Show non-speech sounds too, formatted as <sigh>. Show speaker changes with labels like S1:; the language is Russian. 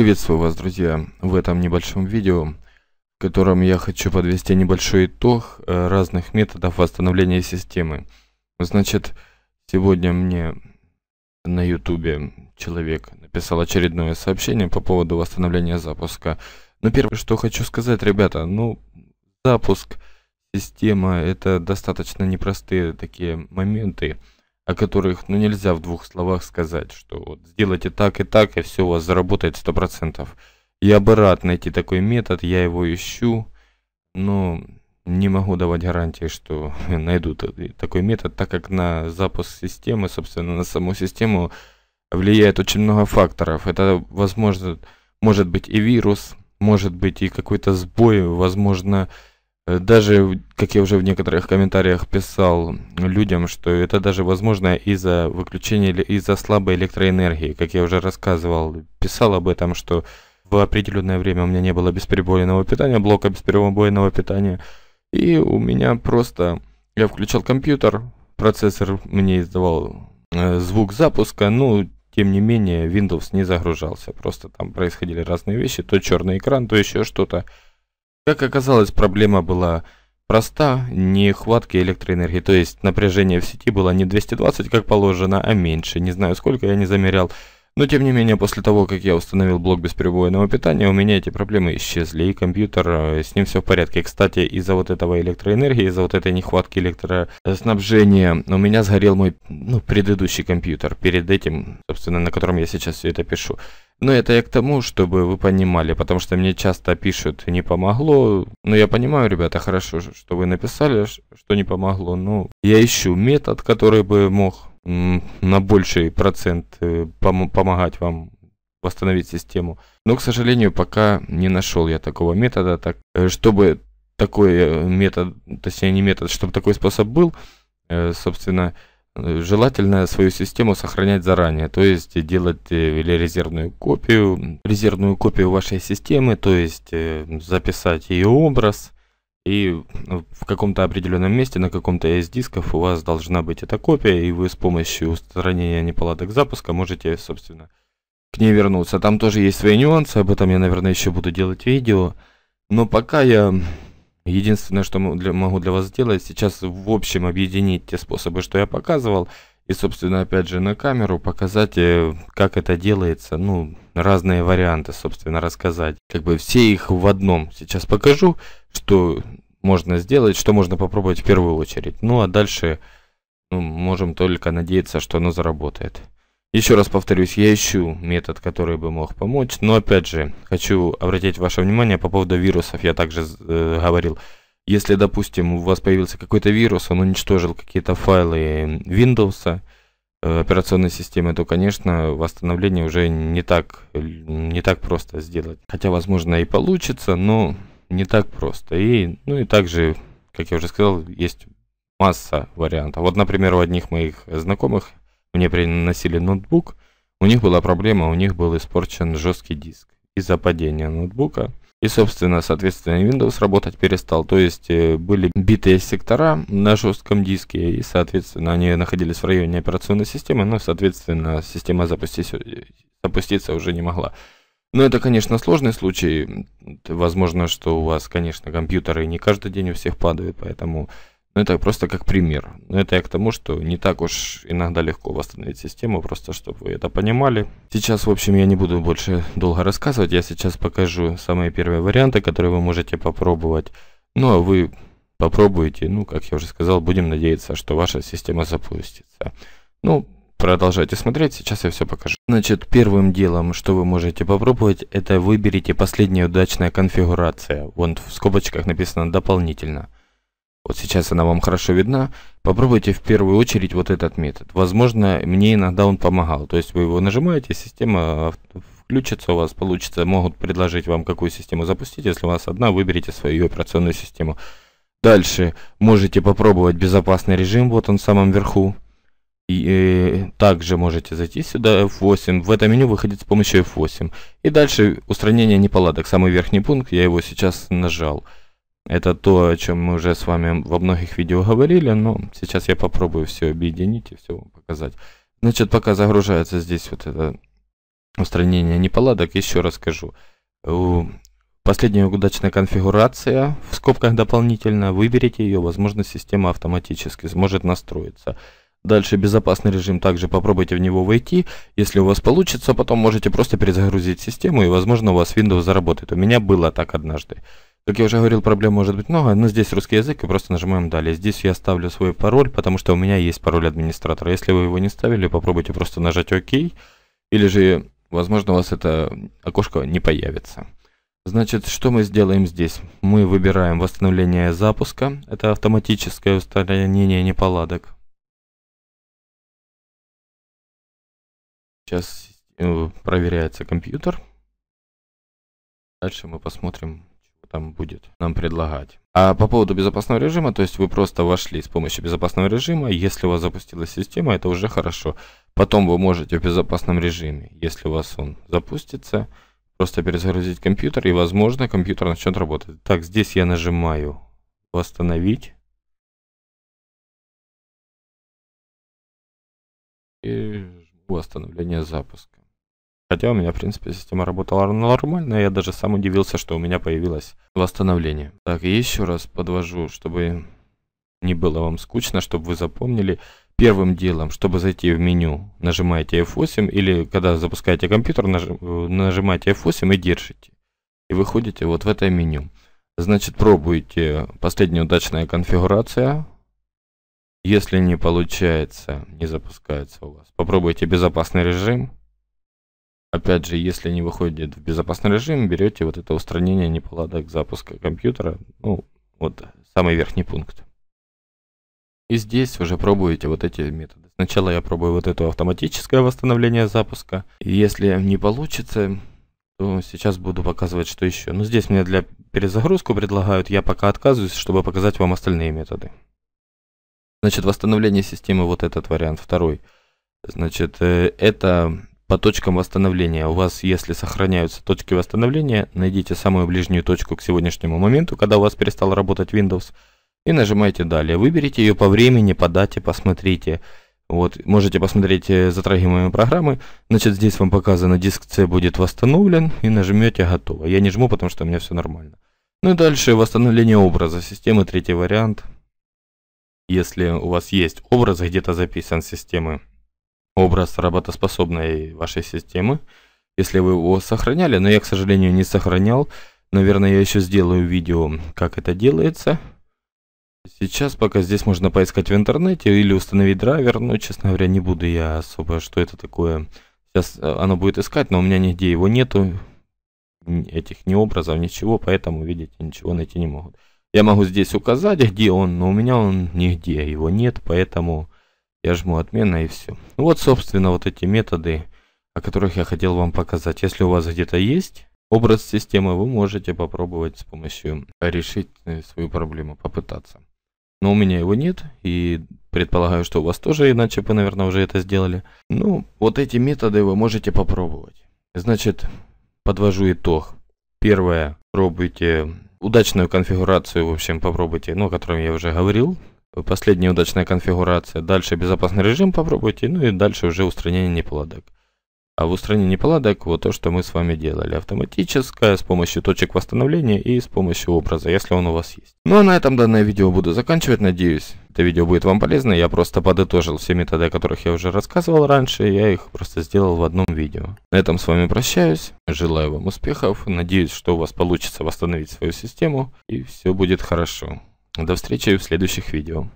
S1: Приветствую вас, друзья, в этом небольшом видео, в котором я хочу подвести небольшой итог э, разных методов восстановления системы. Значит, сегодня мне на ютубе человек написал очередное сообщение по поводу восстановления запуска. Но первое, что хочу сказать, ребята, ну, запуск, система, это достаточно непростые такие моменты о которых ну, нельзя в двух словах сказать, что вот сделайте так и так, и все у вас заработает 100%. Я бы рад найти такой метод, я его ищу, но не могу давать гарантии, что <laughs> найду такой метод, так как на запуск системы, собственно, на саму систему влияет очень много факторов. Это, возможно, может быть и вирус, может быть и какой-то сбой, возможно, Э, даже, как я уже в некоторых комментариях писал людям, что это даже возможно из-за выключения или из-за слабой электроэнергии. Как я уже рассказывал, писал об этом, что в определенное время у меня не было бесперебойного питания, блока бесперебойного питания. И у меня просто... Я включал компьютер, процессор мне издавал э, звук запуска, ну, тем не менее, Windows не загружался. Просто там происходили разные вещи, то черный экран, то еще что-то. Как оказалось, проблема была проста, нехватки электроэнергии, то есть напряжение в сети было не 220, как положено, а меньше. Не знаю, сколько я не замерял, но тем не менее, после того, как я установил блок бесперебойного питания, у меня эти проблемы исчезли, и компьютер, э, с ним все в порядке. Кстати, из-за вот этого электроэнергии, из-за вот этой нехватки электроснабжения, у меня сгорел мой ну, предыдущий компьютер, перед этим, собственно, на котором я сейчас все это пишу. Но ну, это я к тому, чтобы вы понимали, потому что мне часто пишут «не помогло». Но ну, я понимаю, ребята, хорошо, что вы написали, что не помогло. Но я ищу метод, который бы мог на больший процент э, пом помогать вам восстановить систему. Но, к сожалению, пока не нашел я такого метода, так, э, чтобы такой э, метод, точнее не метод, чтобы такой способ был, собственно, Желательно свою систему сохранять заранее, то есть делать э, или резервную копию, резервную копию вашей системы, то есть э, записать ее образ, и в каком-то определенном месте на каком-то из дисков у вас должна быть эта копия, и вы с помощью устранения неполадок запуска можете, собственно, к ней вернуться. Там тоже есть свои нюансы, об этом я, наверное, еще буду делать видео. Но пока я Единственное, что могу для вас сделать, сейчас в общем объединить те способы, что я показывал, и, собственно, опять же на камеру показать, э, как это делается, ну, разные варианты, собственно, рассказать. Как бы все их в одном сейчас покажу, что можно сделать, что можно попробовать в первую очередь. Ну, а дальше ну, можем только надеяться, что оно заработает. Еще раз повторюсь, я ищу метод, который бы мог помочь, но опять же, хочу обратить ваше внимание по поводу вирусов, я также э, говорил. Если, допустим, у вас появился какой-то вирус, он уничтожил какие-то файлы Windows, э, операционной системы, то, конечно, восстановление уже не так, э, не так просто сделать. Хотя, возможно, и получится, но не так просто. И, ну и также, как я уже сказал, есть масса вариантов. Вот, например, у одних моих знакомых мне приносили ноутбук, у них была проблема, у них был испорчен жесткий диск из-за падения ноутбука. И, собственно, соответственно, Windows работать перестал. То есть э, были битые сектора на жестком диске, и, соответственно, они находились в районе операционной системы, но, соответственно, система запустить, запуститься уже не могла. Но это, конечно, сложный случай. Возможно, что у вас, конечно, компьютеры не каждый день у всех падают, поэтому ну, это просто как пример. Но это я к тому, что не так уж иногда легко восстановить систему, просто чтобы вы это понимали. Сейчас, в общем, я не буду больше долго рассказывать. Я сейчас покажу самые первые варианты, которые вы можете попробовать. Ну, а вы попробуйте. Ну, как я уже сказал, будем надеяться, что ваша система запустится. Ну, продолжайте смотреть, сейчас я все покажу. Значит, первым делом, что вы можете попробовать, это выберите последняя удачная конфигурация. Вон в скобочках написано «дополнительно» вот сейчас она вам хорошо видна, попробуйте в первую очередь вот этот метод. Возможно, мне иногда он помогал. То есть вы его нажимаете, система э, включится у вас, получится, могут предложить вам, какую систему запустить. Если у вас одна, выберите свою операционную систему. Дальше можете попробовать безопасный режим, вот он в самом верху. И, и э, также можете зайти сюда F8, в это меню выходить с помощью F8. И дальше устранение неполадок, самый верхний пункт, я его сейчас нажал. Это то, о чем мы уже с вами во многих видео говорили, но сейчас я попробую все объединить и все вам показать. Значит, пока загружается здесь вот это устранение неполадок, еще расскажу. Последняя удачная конфигурация, в скобках дополнительно, выберите ее, возможно, система автоматически сможет настроиться. Дальше безопасный режим, также попробуйте в него войти. Если у вас получится, потом можете просто перезагрузить систему и возможно у вас Windows заработает. У меня было так однажды. Как я уже говорил, проблем может быть много, но здесь русский язык и просто нажимаем «Далее». Здесь я ставлю свой пароль, потому что у меня есть пароль администратора. Если вы его не ставили, попробуйте просто нажать «Ок». Или же, возможно, у вас это окошко не появится. Значит, что мы сделаем здесь? Мы выбираем восстановление запуска, это автоматическое устранение неполадок. Сейчас э, проверяется компьютер. Дальше мы посмотрим, что там будет нам предлагать. А по поводу безопасного режима, то есть вы просто вошли с помощью безопасного режима. Если у вас запустилась система, это уже хорошо. Потом вы можете в безопасном режиме, если у вас он запустится, просто перезагрузить компьютер, и, возможно, компьютер начнет работать. Так, здесь я нажимаю «Восстановить». И остановления запуска. Хотя у меня, в принципе, система работала нормально, я даже сам удивился, что у меня появилось восстановление. Так, и еще раз подвожу, чтобы не было вам скучно, чтобы вы запомнили. Первым делом, чтобы зайти в меню, нажимаете F8 или когда запускаете компьютер, нажимаете F8 и держите. И выходите вот в это меню. Значит, пробуйте последняя удачная конфигурация, если не получается, не запускается у вас, попробуйте безопасный режим. Опять же, если не выходит в безопасный режим, берете вот это устранение неполадок запуска компьютера. Ну, вот самый верхний пункт. И здесь уже пробуете вот эти методы. Сначала я пробую вот это автоматическое восстановление запуска. если не получится, то сейчас буду показывать, что еще. Но здесь мне для перезагрузку предлагают, я пока отказываюсь, чтобы показать вам остальные методы. Значит, восстановление системы, вот этот вариант, второй. Значит, э, это по точкам восстановления. У вас, если сохраняются точки восстановления, найдите самую ближнюю точку к сегодняшнему моменту, когда у вас перестал работать Windows, и нажимаете «Далее». Выберите ее по времени, по дате, посмотрите. Вот, можете посмотреть э, затрагиваемые программы. Значит, здесь вам показано, диск C будет восстановлен, и нажмете «Готово». Я не жму, потому что у меня все нормально. Ну и дальше восстановление образа. Системы, третий вариант – если у вас есть образ где-то записан системы, образ работоспособной вашей системы, если вы его сохраняли, но я, к сожалению, не сохранял, наверное, я еще сделаю видео, как это делается. Сейчас пока здесь можно поискать в интернете или установить драйвер, но, честно говоря, не буду я особо, что это такое. Сейчас э, оно будет искать, но у меня нигде его нету, этих ни образов, ничего, поэтому, видите, ничего найти не могут. Я могу здесь указать, где он, но у меня он нигде, его нет, поэтому я жму отмена и все. Ну вот, собственно, вот эти методы, о которых я хотел вам показать. Если у вас где-то есть образ системы, вы можете попробовать с помощью э, решить э, свою проблему, попытаться. Но у меня его нет, и предполагаю, что у вас тоже, иначе вы, наверное, уже это сделали. Ну, вот эти методы вы можете попробовать. Значит, подвожу итог. Первое, пробуйте удачную конфигурацию, в общем, попробуйте, ну, о котором я уже говорил. Последняя удачная конфигурация. Дальше безопасный режим попробуйте, ну и дальше уже устранение неполадок. А в устранении неполадок вот то, что мы с вами делали. Автоматическое, с помощью точек восстановления и с помощью образа, если он у вас есть. Ну а на этом данное видео буду заканчивать, надеюсь. Это видео будет вам полезно, я просто подытожил все методы, о которых я уже рассказывал раньше, я их просто сделал в одном видео. На этом с вами прощаюсь, желаю вам успехов, надеюсь, что у вас получится восстановить свою систему и все будет хорошо. До встречи в следующих видео.